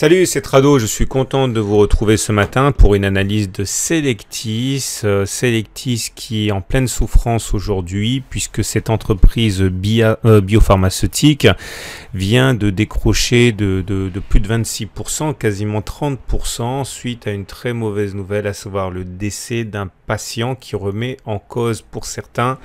Salut, c'est Trado, je suis content de vous retrouver ce matin pour une analyse de Selectis. Euh, Selectis qui est en pleine souffrance aujourd'hui puisque cette entreprise euh, biopharmaceutique vient de décrocher de, plus de 26%, quasiment 30% suite à une très mauvaise nouvelle, à savoir le décès d'un patient qui remet en cause pour certains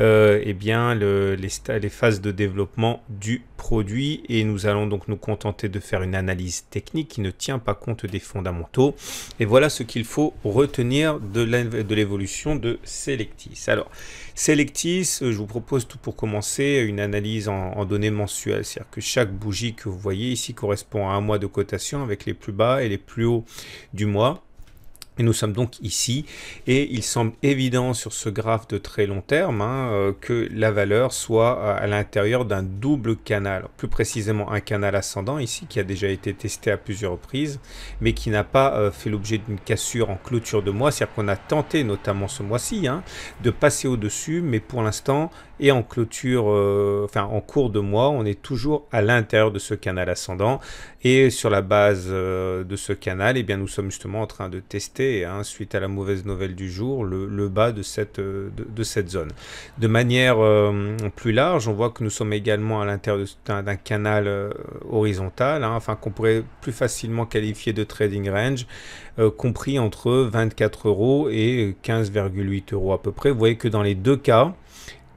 euh, eh bien, les phases de développement du produit et nous allons donc nous contenter de faire une analyse technique qui ne tient pas compte des fondamentaux. Et voilà ce qu'il faut retenir de l'évolution de Selectis. Alors, Selectis, euh, je vous propose tout pour commencer une analyse en, en données mensuelles. C'est-à-dire que chaque bougie que vous voyez ici correspond à un mois de cotation avec les plus bas et les plus hauts du mois. Et nous sommes donc ici, et il semble évident sur ce graphe de très long terme hein, euh, que la valeur soit à l'intérieur d'un double canal, plus précisément un canal ascendant ici qui a déjà été testé à plusieurs reprises, mais qui n'a pas euh, fait l'objet d'une cassure en clôture de mois, c'est-à-dire qu'on a tenté notamment ce mois-ci hein, de passer au-dessus, mais pour l'instant et en clôture, euh, enfin en cours de mois, on est toujours à l'intérieur de ce canal ascendant. Et sur la base euh, de ce canal, eh bien, nous sommes justement en train de tester, hein, suite à la mauvaise nouvelle du jour, le, bas de cette, euh, de, cette zone. De manière plus large, on voit que nous sommes également à l'intérieur d'un canal horizontal, hein, enfin qu'on pourrait plus facilement qualifier de trading range, compris entre 24 euros et 15,8 euros à peu près. Vous voyez que dans les deux cas,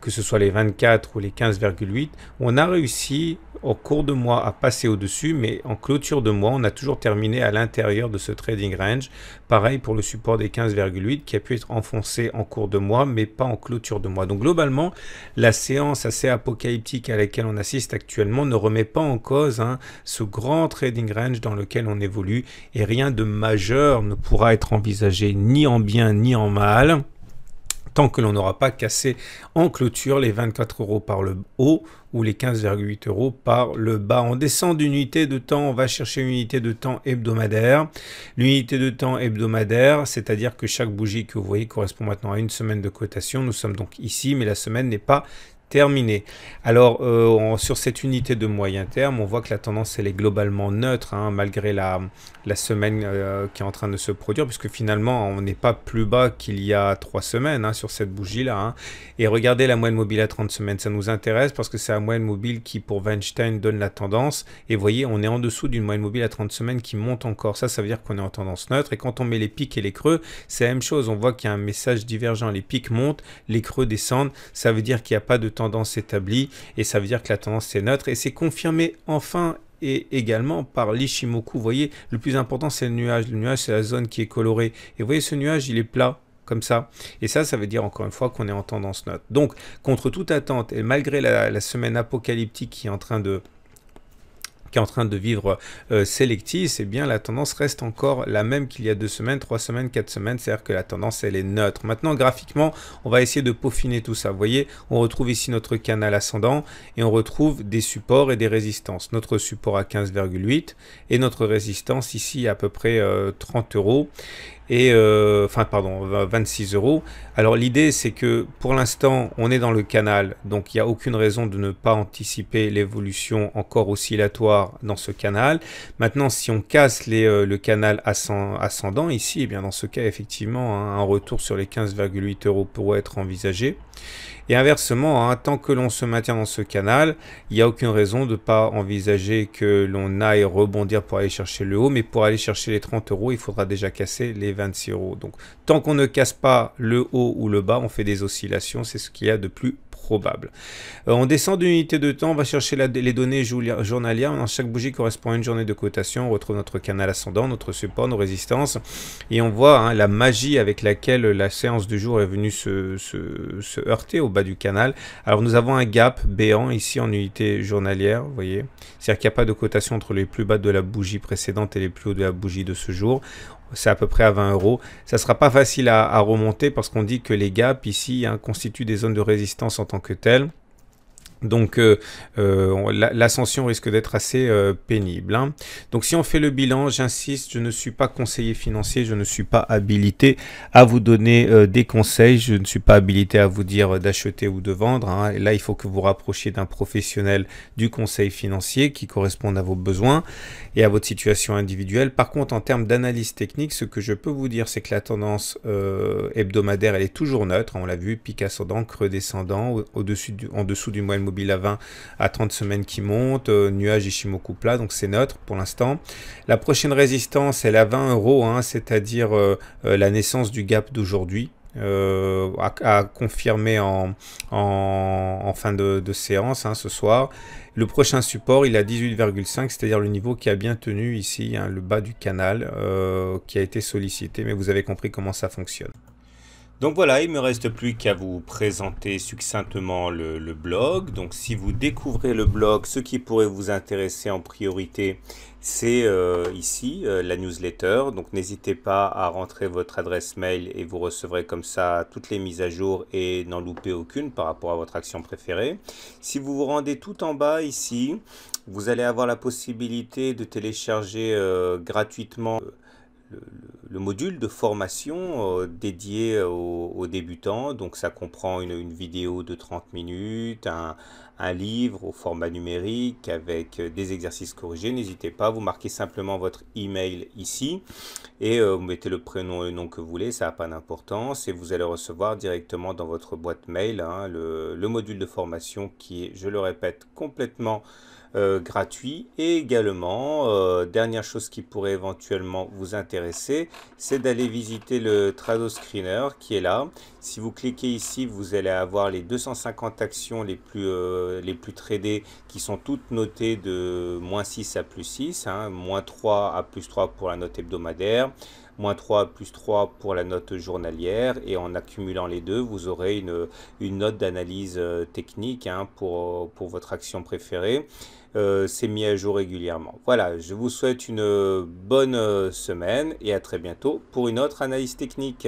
que ce soit les 24 ou les 15,8, on a réussi au cours de mois à passer au-dessus, mais en clôture de mois, on a toujours terminé à l'intérieur de ce trading range. Pareil pour le support des 15,8 qui a pu être enfoncé en cours de mois, mais pas en clôture de mois. Donc globalement, la séance assez apocalyptique à laquelle on assiste actuellement ne remet pas en cause hein, ce grand trading range dans lequel on évolue, et rien de majeur ne pourra être envisagé ni en bien ni en mal tant que l'on n'aura pas cassé en clôture les 24 euros par le haut ou les 15,8 euros par le bas. On descend d'une unité de temps, on va chercher une unité de temps hebdomadaire. L'unité de temps hebdomadaire, c'est-à-dire que chaque bougie que vous voyez correspond maintenant à une semaine de cotation. Nous sommes donc ici, mais la semaine n'est pas terminé. Alors euh, sur cette unité de moyen terme, on voit que la tendance elle est globalement neutre hein, malgré la, la semaine euh, qui est en train de se produire puisque finalement on n'est pas plus bas qu'il y a trois semaines hein, sur cette bougie là. Hein. Et regardez la moyenne mobile à 30 semaines, ça nous intéresse parce que c'est la moyenne mobile qui pour Weinstein donne la tendance et voyez on est en dessous d'une moyenne mobile à 30 semaines qui monte encore. Ça, ça veut dire qu'on est en tendance neutre et quand on met les pics et les creux, c'est la même chose. On voit qu'il y a un message divergent, les pics montent, les creux descendent, ça veut dire qu'il n'y a pas de tendance établie et ça veut dire que la tendance est neutre et c'est confirmé enfin et également par l'Ishimoku. Vous voyez, le plus important c'est le nuage. Le nuage c'est la zone qui est colorée. Et vous voyez ce nuage, il est plat comme ça. Et ça, ça veut dire encore une fois qu'on est en tendance neutre. Donc, contre toute attente et malgré la semaine apocalyptique qui est en train de, qui est en train de vivre sélectif, euh, Selectis, eh bien la tendance reste encore la même qu'il y a deux semaines, trois semaines, quatre semaines, c'est-à-dire que la tendance elle est neutre. Maintenant graphiquement, on va essayer de peaufiner tout ça. Vous voyez, on retrouve ici notre canal ascendant et on retrouve des supports et des résistances. Notre support à 15,8 et notre résistance ici à peu près 30 euh, euros et euh, enfin pardon 26 euros. Alors l'idée c'est que pour l'instant on est dans le canal donc il n'y a aucune raison de ne pas anticiper l'évolution encore oscillatoire dans ce canal. Maintenant si on casse euh, le canal ascendant ici, et eh bien dans ce cas effectivement un retour sur les 15,8 euros pourrait être envisagé. Et inversement, hein, tant que l'on se maintient dans ce canal, il n'y a aucune raison de ne pas envisager que l'on aille rebondir pour aller chercher le haut, mais pour aller chercher les 30 euros, il faudra déjà casser les 26 euros. Donc tant qu'on ne casse pas le haut ou le bas, on fait des oscillations, c'est ce qu'il y a de plus probable. Euh, on descend d'une unité de temps, on va chercher les données journalières. Dans chaque bougie correspond à une journée de cotation. On retrouve notre canal ascendant, notre support, nos résistances. Et on voit hein, la magie avec laquelle la séance du jour est venue se, heurté au bas du canal. Alors nous avons un gap béant ici en unité journalière, vous voyez. C'est-à-dire qu'il n'y a pas de cotation entre les plus bas de la bougie précédente et les plus hauts de la bougie de ce jour. C'est à peu près à 20 euros. Ça ne sera pas facile à, remonter parce qu'on dit que les gaps ici hein, constituent des zones de résistance en tant que telles. Donc euh, euh, l'ascension risque d'être assez euh, pénible. Hein. Donc si on fait le bilan, j'insiste, je ne suis pas conseiller financier, je ne suis pas habilité à vous donner des conseils, je ne suis pas habilité à vous dire d'acheter ou de vendre. Hein. là, il faut que vous rapprochiez d'un professionnel du conseil financier qui corresponde à vos besoins et à votre situation individuelle. Par contre, en termes d'analyse technique, ce que je peux vous dire, c'est que la tendance hebdomadaire, elle est toujours neutre. Hein. on l'a vu, pic ascendant, creux descendant, au-dessus, en dessous du moyen mobile à 20 à 30 semaines qui monte, euh, nuage Ishimoku plat, donc c'est neutre pour l'instant. La prochaine résistance, elle est à 20 euros, hein, c'est-à-dire euh, euh, la naissance du gap d'aujourd'hui. à, confirmer en, en, fin de, séance hein, ce soir. Le prochain support, il a 18,5, c'est-à-dire le niveau qui a bien tenu ici, hein, le bas du canal, qui a été sollicité, mais vous avez compris comment ça fonctionne. Donc voilà, il ne me reste plus qu'à vous présenter succinctement le, blog. Donc si vous découvrez le blog, ce qui pourrait vous intéresser en priorité, c'est euh, ici euh, la newsletter. Donc n'hésitez pas à rentrer votre adresse mail et vous recevrez comme ça toutes les mises à jour et n'en loupez aucune par rapport à votre action préférée. Si vous vous rendez tout en bas ici, vous allez avoir la possibilité de télécharger euh, gratuitement le, le le module de formation euh, dédié aux, débutants. Donc ça comprend une, vidéo de 30 minutes, un, livre au format numérique avec euh, des exercices corrigés. N'hésitez pas, vous marquez simplement votre email ici et euh, vous mettez le prénom et le nom que vous voulez, ça n'a pas d'importance et vous allez recevoir directement dans votre boîte mail hein, le, module de formation qui est, je le répète, complètement gratuit et également, dernière chose qui pourrait éventuellement vous intéresser, c'est d'aller visiter le Trado Screener qui est là. Si vous cliquez ici, vous allez avoir les 250 actions euh, les plus, tradées qui sont toutes notées de moins 6 à plus 6, hein, moins 3 à plus 3 pour la note hebdomadaire, moins 3 plus 3 pour la note journalière. Et en accumulant les deux, vous aurez une, note d'analyse euh, technique hein, pour, euh, pour votre action préférée. Euh, c'est mis à jour régulièrement. Voilà, je vous souhaite une bonne semaine et à très bientôt pour une autre analyse technique.